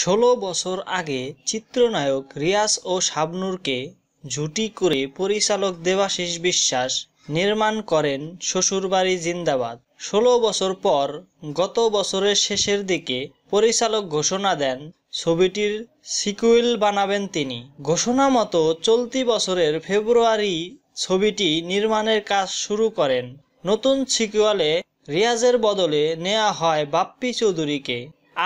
ষোলো বছর আগে চিত্রনায়ক রিয়াজ ও শাবনুরকে ঝুটি করে পরিচালক দেবাশিস বিশ্বাস নির্মাণ করেন শ্বশুরবাড়ি জিন্দাবাদ ষোলো বছর পর গত বছরের শেষের দিকে পরিচালক ঘোষণা দেন ছবিটির সিকুয়েল বানাবেন তিনি ঘোষণা মতো চলতি বছরের ফেব্রুয়ারি ছবিটি নির্মাণের কাজ শুরু করেন নতুন সিকুয়ালে রিয়াজের বদলে নেওয়া হয় বাপ্পি চৌধুরীকে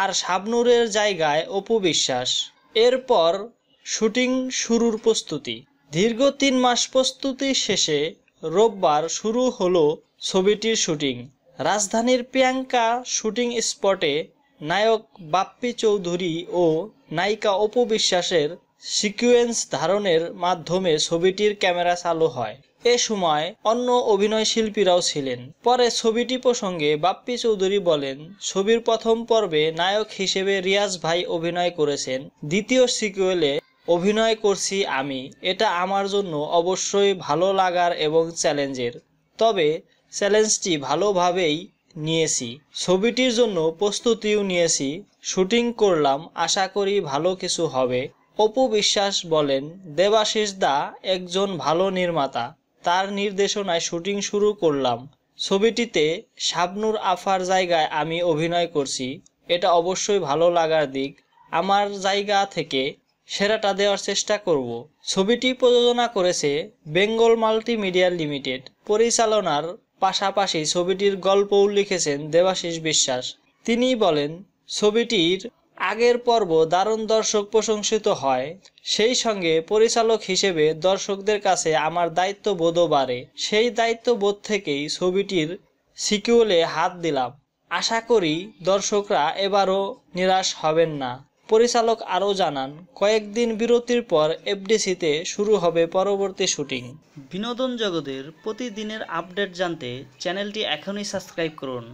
আর শাবনুরের জায়গায় অপু বিশ্বাস এরপর শুটিং শুরুর প্রস্তুতি দীর্ঘ তিন মাস প্রস্তুতি শেষে রোববার শুরু হলো ছবিটির শুটিং রাজধানীর প্রিয়াঙ্কা শুটিং স্পটে নায়ক বাপ্পি চৌধুরী ও নায়িকা অপু বিশ্বাসের সিকুয়েন্স ধারণের মাধ্যমে ছবিটির ক্যামেরা চালু হয় এ সময় অন্য অভিনয় শিল্পীরাও ছিলেন পরে ছবিটি প্রসঙ্গে বাপ্পি চৌধুরী বলেন ছবির প্রথম পর্বে নায়ক হিসেবে রিয়াজ ভাই অভিনয় করেছেন দ্বিতীয় সিকুয়েলে অভিনয় করছি আমি এটা আমার জন্য অবশ্যই ভালো লাগার এবং চ্যালেঞ্জের তবে চ্যালেঞ্জটি ভালোভাবেই নিয়েছি ছবিটির জন্য প্রস্তুতিও নিয়েছি শুটিং করলাম আশা করি ভালো কিছু হবে অপু বিশ্বাস বলেন দেবাশিস দা একজন ভালো নির্মাতা তার নির্দেশনায় শুটিং শুরু করলাম ছবিটিতে শাবনুর আফার জায়গায় আমি অভিনয় করছি এটা অবশ্যই ভালো লাগার দিক আমার জায়গা থেকে সেরাটা দেওয়ার চেষ্টা করব ছবিটি প্রযোজনা করেছে বেঙ্গল মাল্টিমিডিয়া লিমিটেড পরিচালনার পাশাপাশি ছবিটির গল্পও লিখেছেন দেবাশিস বিশ্বাস তিনি বলেন ছবিটির আগের পর্ব দারুণ দর্শক প্রশংসিত হয় সেই সঙ্গে পরিচালক হিসেবে দর্শকদের কাছে আমার দায়িত্ব বোধও বাড়ে সেই দায়িত্ববোধ থেকেই ছবিটির সিকিউলে হাত দিলাম আশা করি দর্শকরা এবারও নিরাশ হবেন না পরিচালক আরও জানান কয়েকদিন বিরতির পর এফডিসিতে শুরু হবে পরবর্তী শুটিং বিনোদন জগতের প্রতিদিনের আপডেট জানতে চ্যানেলটি এখনই সাবস্ক্রাইব করুন